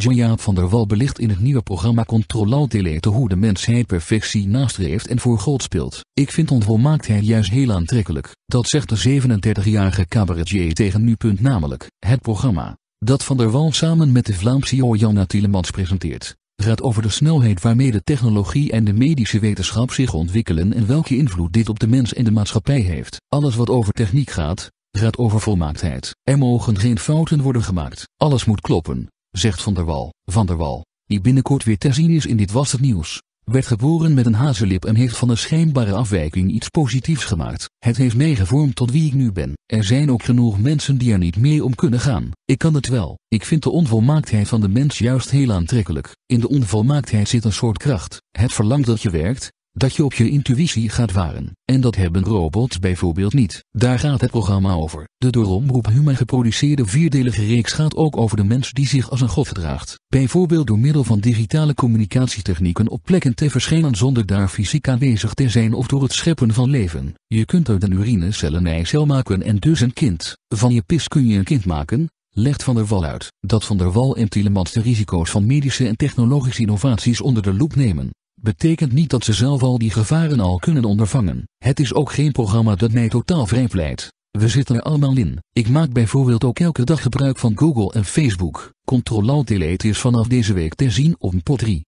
Joya van der Wal belicht in het nieuwe programma Controlautelete hoe de mensheid perfectie nastreeft en voor God speelt. Ik vind onvolmaaktheid juist heel aantrekkelijk, dat zegt de 37-jarige cabaretier tegen nu. Namelijk, het programma, dat van der Wal samen met de Vlaamse Joanna Tielemans presenteert, gaat over de snelheid waarmee de technologie en de medische wetenschap zich ontwikkelen en welke invloed dit op de mens en de maatschappij heeft. Alles wat over techniek gaat, gaat over volmaaktheid. Er mogen geen fouten worden gemaakt, alles moet kloppen zegt Van der Wal. Van der Wal, die binnenkort weer te zien is in Dit Was Het Nieuws, werd geboren met een hazenlip en heeft van een schijnbare afwijking iets positiefs gemaakt. Het heeft mij gevormd tot wie ik nu ben. Er zijn ook genoeg mensen die er niet mee om kunnen gaan. Ik kan het wel. Ik vind de onvolmaaktheid van de mens juist heel aantrekkelijk. In de onvolmaaktheid zit een soort kracht. Het verlangt dat je werkt, dat je op je intuïtie gaat varen, en dat hebben robots bijvoorbeeld niet. Daar gaat het programma over. De door Omroep Human geproduceerde vierdelige reeks gaat ook over de mens die zich als een god gedraagt, bijvoorbeeld door middel van digitale communicatietechnieken op plekken te verschijnen zonder daar fysiek aanwezig te zijn of door het scheppen van leven. Je kunt uit een urinecel een eicel maken en dus een kind. Van je pis kun je een kind maken, legt Van der Wal uit dat Van der Wal en Tielemans de risico's van medische en technologische innovaties onder de loep nemen betekent niet dat ze zelf al die gevaren al kunnen ondervangen. Het is ook geen programma dat mij totaal vreemd leidt. We zitten er allemaal in. Ik maak bijvoorbeeld ook elke dag gebruik van Google en Facebook. Control Delete is vanaf deze week te zien op pot 3.